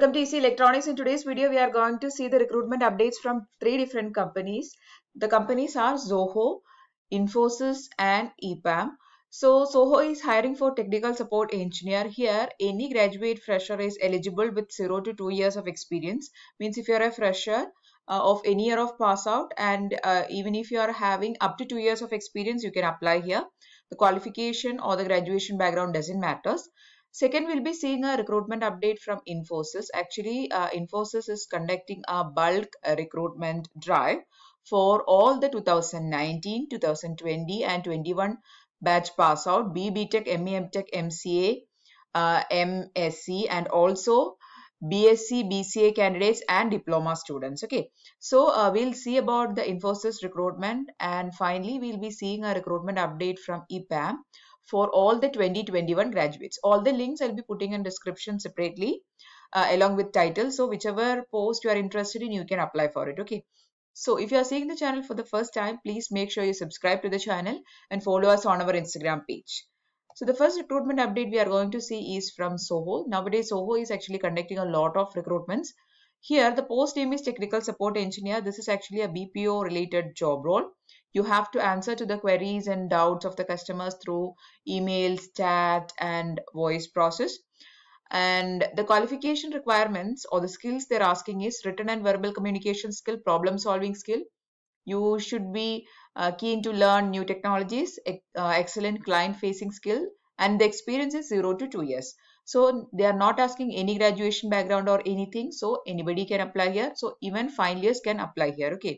Welcome to EC Electronics. In today's video, we are going to see the recruitment updates from three different companies. The companies are Zoho, Infosys and EPAM. So Zoho is hiring for technical support engineer. Here, any graduate fresher is eligible with 0 to 2 years of experience. Means if you're a fresher, uh, of any year of pass out and uh, even if you are having up to two years of experience you can apply here the qualification or the graduation background doesn't matter. Second, we'll be seeing a recruitment update from Infosys. Actually, uh, Infosys is conducting a bulk uh, recruitment drive for all the 2019, 2020 and 21 batch pass out, B, BTech, MTech, MCA, uh, MSc and also BSc, BCA candidates and diploma students. Okay, so uh, we'll see about the Infosys recruitment and finally we'll be seeing a recruitment update from EPAM for all the 2021 graduates. All the links I'll be putting in description separately uh, along with title. So whichever post you are interested in, you can apply for it. Okay. So if you are seeing the channel for the first time, please make sure you subscribe to the channel and follow us on our Instagram page. So the first recruitment update we are going to see is from Soho. Nowadays Soho is actually conducting a lot of recruitments. Here the post name is technical support engineer. This is actually a BPO related job role you have to answer to the queries and doubts of the customers through emails, chat, and voice process. And the qualification requirements or the skills they're asking is written and verbal communication skill, problem solving skill. You should be uh, keen to learn new technologies, e uh, excellent client facing skill, and the experience is 0 to 2 years. So they are not asking any graduation background or anything. So anybody can apply here. So even final years can apply here. Okay.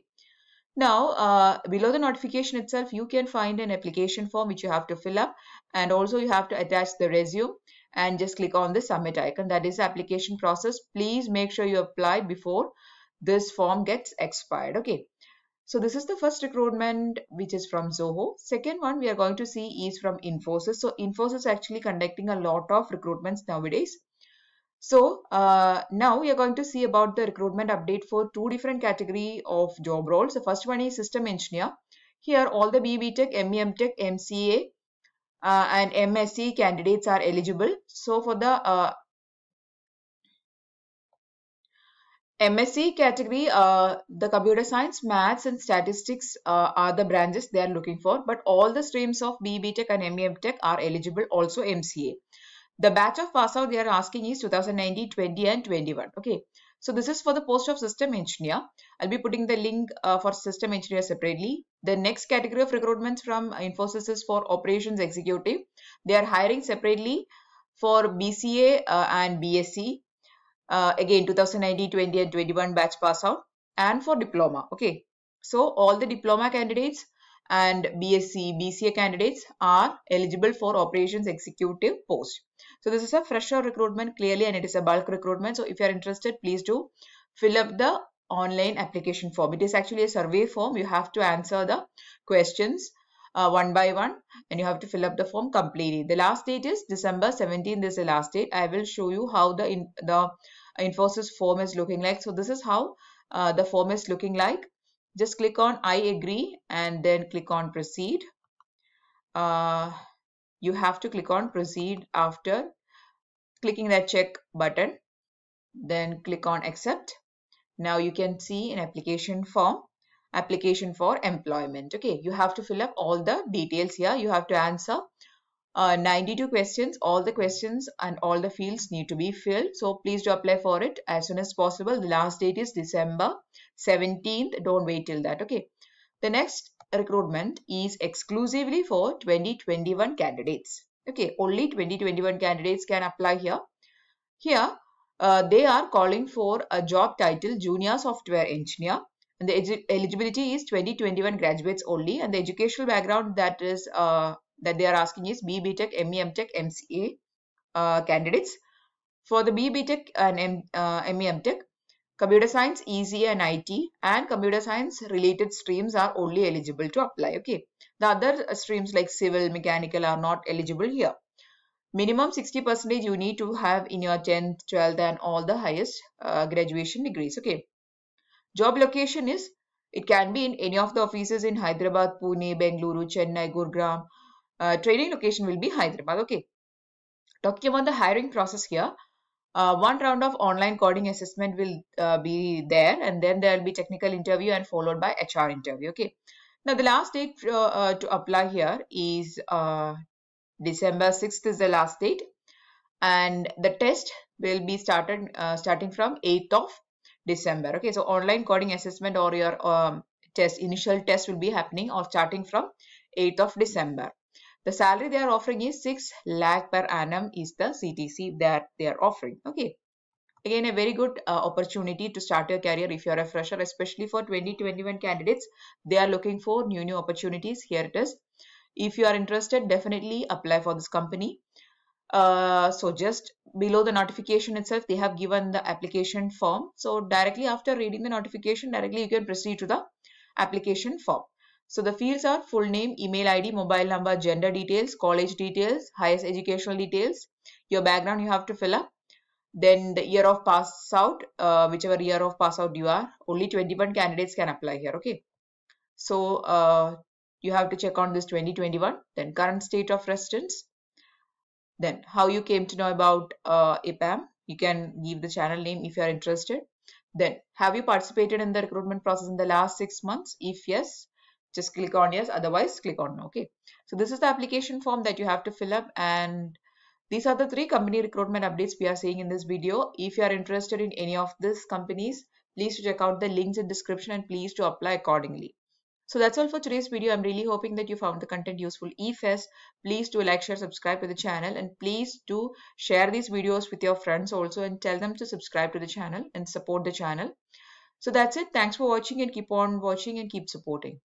Now, uh, below the notification itself, you can find an application form which you have to fill up and also you have to attach the resume and just click on the submit icon. That is application process. Please make sure you apply before this form gets expired. Okay. So this is the first recruitment which is from Zoho. Second one we are going to see is from Infosys. So Infosys actually conducting a lot of recruitments nowadays. So uh, now we are going to see about the recruitment update for two different category of job roles. The first one is system engineer. Here all the B.B.Tech, M.E.M.Tech, Tech, MCA uh, and MSc candidates are eligible. So for the uh, MSc category, uh, the computer science, maths and statistics uh, are the branches they are looking for. But all the streams of B.B.Tech and M.E.M.Tech Tech are eligible, also MCA. The batch of pass out they are asking is 2019, 20 and 21. Okay. So this is for the post of system engineer. I'll be putting the link uh, for system engineer separately. The next category of recruitments from Infosys is for operations executive. They are hiring separately for BCA uh, and BSc. Uh, again, 2019, 20 and 21 batch pass out and for diploma. Okay. So all the diploma candidates and BSc, BCA candidates are eligible for operations executive post. So this is a fresher recruitment clearly and it is a bulk recruitment. So if you are interested, please do fill up the online application form. It is actually a survey form. You have to answer the questions uh, one by one and you have to fill up the form completely. The last date is December 17th is the last date. I will show you how the, in, the Infosys form is looking like. So this is how uh, the form is looking like. Just click on I agree and then click on proceed. Uh, you have to click on proceed after clicking that check button then click on accept now you can see an application form application for employment okay you have to fill up all the details here you have to answer uh, 92 questions all the questions and all the fields need to be filled so please do apply for it as soon as possible the last date is december 17th don't wait till that okay the next recruitment is exclusively for 2021 candidates. Okay, only 2021 candidates can apply here. Here, uh, they are calling for a job title Junior Software Engineer. And the eligibility is 2021 graduates only and the educational background that is uh, that they are asking is B.B.Tech, M.E.M.Tech, MCA uh, candidates. For the B.B.Tech and M, uh, Computer science, easy and IT and computer science related streams are only eligible to apply. Okay. The other uh, streams like civil, mechanical are not eligible here. Minimum 60% you need to have in your 10th, 12th and all the highest uh, graduation degrees. Okay. Job location is it can be in any of the offices in Hyderabad, Pune, Bengaluru, Chennai, Gurgaon. Uh, training location will be Hyderabad. Okay. Talking about the hiring process here. Uh, one round of online coding assessment will uh, be there and then there will be technical interview and followed by HR interview. Okay. Now the last date uh, uh to apply here is uh, December 6th is the last date and the test will be started uh, starting from 8th of December. Okay. So online coding assessment or your um, test initial test will be happening or starting from 8th of December the salary they are offering is 6 lakh per annum is the ctc that they are offering okay again a very good uh, opportunity to start your career if you are a fresher especially for 2021 candidates they are looking for new new opportunities here it is if you are interested definitely apply for this company uh, so just below the notification itself they have given the application form so directly after reading the notification directly you can proceed to the application form so the fields are full name, email ID, mobile number, gender details, college details, highest educational details, your background you have to fill up. Then the year of pass out, uh, whichever year of pass out you are, only 21 candidates can apply here. Okay. So uh, you have to check on this 2021, then current state of residence, then how you came to know about uh, APAM. You can give the channel name if you are interested. Then have you participated in the recruitment process in the last six months? If yes, just click on yes otherwise click on no okay so this is the application form that you have to fill up and these are the three company recruitment updates we are seeing in this video if you are interested in any of these companies please check out the links in description and please to apply accordingly so that's all for today's video i'm really hoping that you found the content useful if yes please do like share subscribe to the channel and please do share these videos with your friends also and tell them to subscribe to the channel and support the channel so that's it thanks for watching and keep on watching and keep supporting